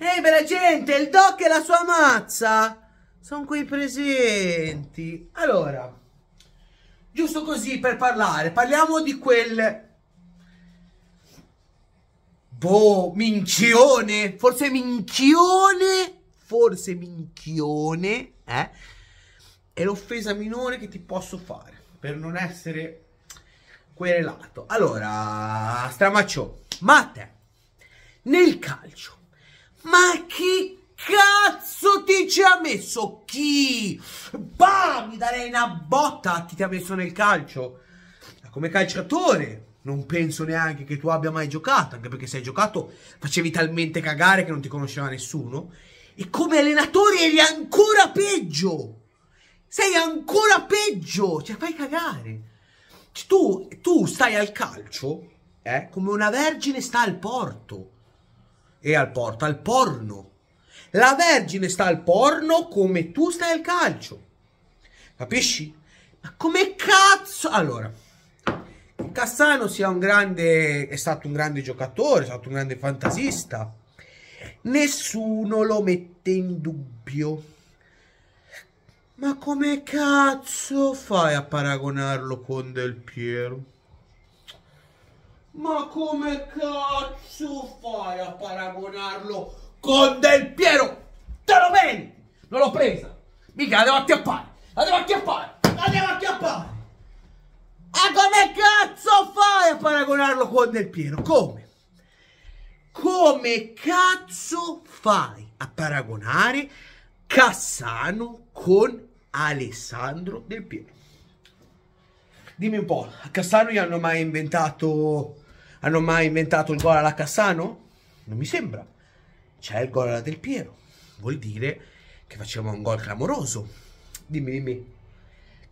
Ehi bella gente, il doc e la sua mazza sono qui presenti. Allora, giusto così per parlare, parliamo di quel... Boh, minchione, forse minchione, forse minchione, eh? È l'offesa minore che ti posso fare per non essere querelato. Allora, stramaccio, ma a te, nel calcio, ma chi cazzo ti ci ha messo? Chi? Bah, mi darei una botta a chi ti ha messo nel calcio. Come calciatore, non penso neanche che tu abbia mai giocato, anche perché se hai giocato facevi talmente cagare che non ti conosceva nessuno. E come allenatore eri ancora peggio. Sei ancora peggio, cioè fai cagare. Cioè, tu, tu stai al calcio eh, come una vergine sta al porto e al porto, al porno. La Vergine sta al porno come tu stai al calcio. Capisci? Ma come cazzo? Allora, Cassano sia un grande, è stato un grande giocatore, è stato un grande fantasista. Nessuno lo mette in dubbio. Ma come cazzo fai a paragonarlo con Del Piero? Ma come cazzo fai a paragonarlo con Del Piero? Te lo meriti! Non l'ho presa! Mica la devo acchiappare! La devo acchiappare! La devo acchiappare! Ma come cazzo fai a paragonarlo con Del Piero? Come? Come cazzo fai a paragonare Cassano con Alessandro Del Piero? Dimmi un po', a Cassano gli hanno mai inventato, hanno mai inventato il gol alla Cassano? Non mi sembra. C'è il gol alla Del Piero. Vuol dire che faceva un gol clamoroso. Dimmi, dimmi.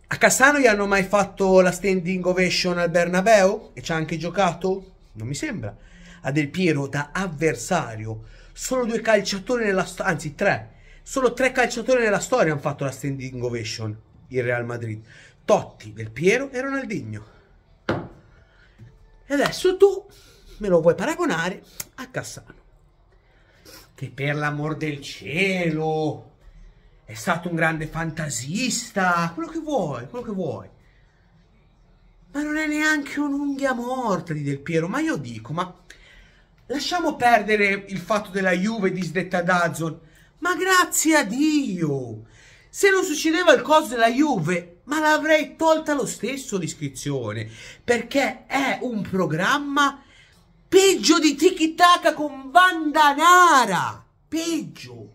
A Cassano gli hanno mai fatto la standing ovation al Bernabeu? E ci ha anche giocato? Non mi sembra. A Del Piero da avversario. Solo due calciatori nella storia, anzi tre. Solo tre calciatori nella storia hanno fatto la standing ovation il Real Madrid. Totti, Del Piero e Ronaldinho. E adesso tu me lo vuoi paragonare a Cassano, che per l'amor del cielo è stato un grande fantasista, quello che vuoi, quello che vuoi. Ma non è neanche un'unghia morta di Del Piero, ma io dico, ma lasciamo perdere il fatto della Juve disdetta Dazzon, ma grazie a Dio, se non succedeva il coso della Juve, ma l'avrei tolta lo stesso l'iscrizione, perché è un programma peggio di Tiki Taka con Vandanara, peggio.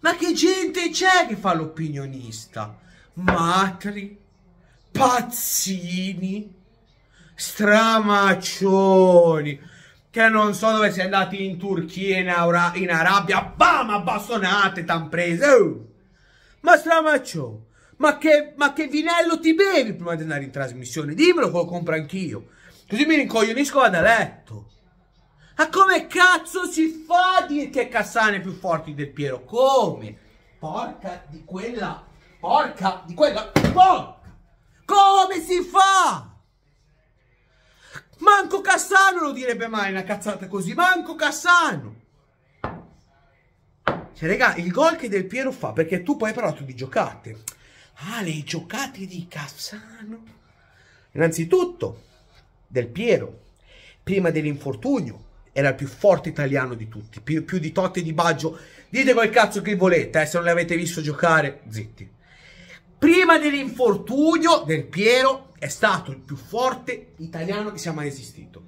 Ma che gente c'è che fa l'opinionista? Matri, Pazzini, Stramaccioni, che non so dove si è andati in Turchia, in, Ara in Arabia, bam, abbastonate, tan prese. Oh. Ma Stramaccioni, ma che, ma che vinello ti bevi prima di andare in trasmissione? Dimmelo che lo compro anch'io. Così mi rincoglionisco e vado a letto. Ma come cazzo si fa a dire che Cassano è più forte del Piero? Come? Porca di quella... Porca di quella... Porca! Come si fa? Manco Cassano lo direbbe mai una cazzata così. Manco Cassano! Cioè, raga, il gol che Del Piero fa, perché tu poi hai parlato di giocate. Ah, le giocate di Cassano. Innanzitutto, Del Piero, prima dell'infortunio, era il più forte italiano di tutti, più, più di Totti e di Baggio. Dite quel cazzo che volete, eh, se non l'avete visto giocare, zitti. Prima dell'infortunio, Del Piero è stato il più forte italiano che sia mai esistito.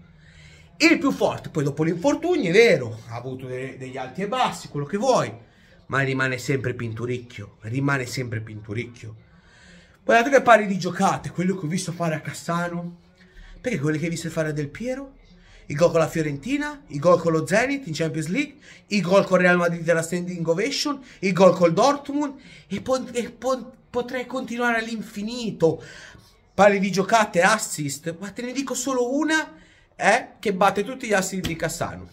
Il più forte, poi dopo l'infortunio, è vero, ha avuto de degli alti e bassi, quello che vuoi, ma rimane sempre Pinturicchio, rimane sempre Pinturicchio. Guardate che pari di giocate, quello che ho visto fare a Cassano. Perché quelli che hai visto fare a Del Piero? I gol con la Fiorentina, i gol con lo Zenit in Champions League, i gol con Real Madrid della standing ovation, i gol con Dortmund e, pot e pot potrei continuare all'infinito. Pari di giocate, assist, ma te ne dico solo una eh, che batte tutti gli assist di Cassano.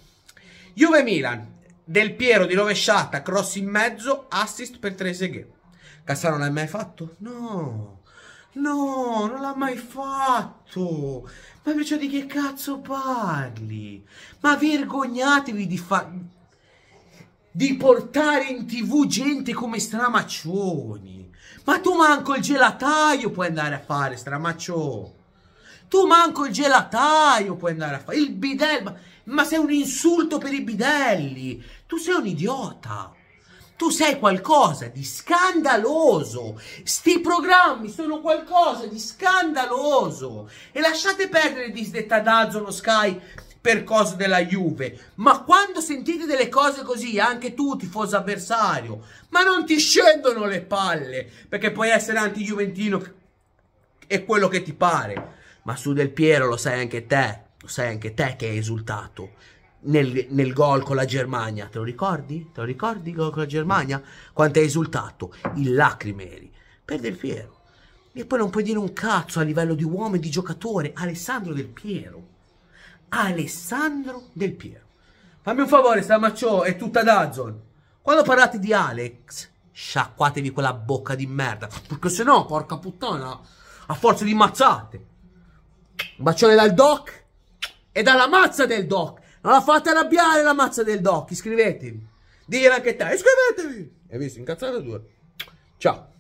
Juve-Milan, Del Piero di rovesciata, cross in mezzo, assist per Trezeguet. Cassano l'hai mai fatto? No, no, non l'ha mai fatto. Ma perciò di che cazzo parli? Ma vergognatevi di fare di portare in tv gente come stramaccioni. Ma tu manco il gelataio puoi andare a fare, stramaccio. Tu manco il gelataio puoi andare a fare. Il bidello, ma sei un insulto per i bidelli. Tu sei un idiota. Tu sei qualcosa di scandaloso. Sti programmi sono qualcosa di scandaloso. E lasciate perdere disdetta sdettadazzo lo Sky per cose della Juve. Ma quando sentite delle cose così, anche tu, tifoso avversario, ma non ti scendono le palle, perché puoi essere anti-juventino e quello che ti pare. Ma su Del Piero lo sai anche te, lo sai anche te che è esultato nel, nel, gol con la Germania. Te lo ricordi? Te lo ricordi il gol con la Germania? Quanto hai esultato? In lacrime eri. Per Del Piero. E poi non puoi dire un cazzo a livello di uomo e di giocatore. Alessandro Del Piero. Alessandro Del Piero. Fammi un favore, Stamaccio, è tutta Dazzon. Quando parlate di Alex, sciacquatevi quella bocca di merda. Perché se no, porca puttana, a forza di mazzate. Un bacione dal doc e dalla mazza del doc non la fate arrabbiare la mazza del doc, iscrivetevi. Digli anche te, iscrivetevi. Hai visto, incazzate due. Ciao.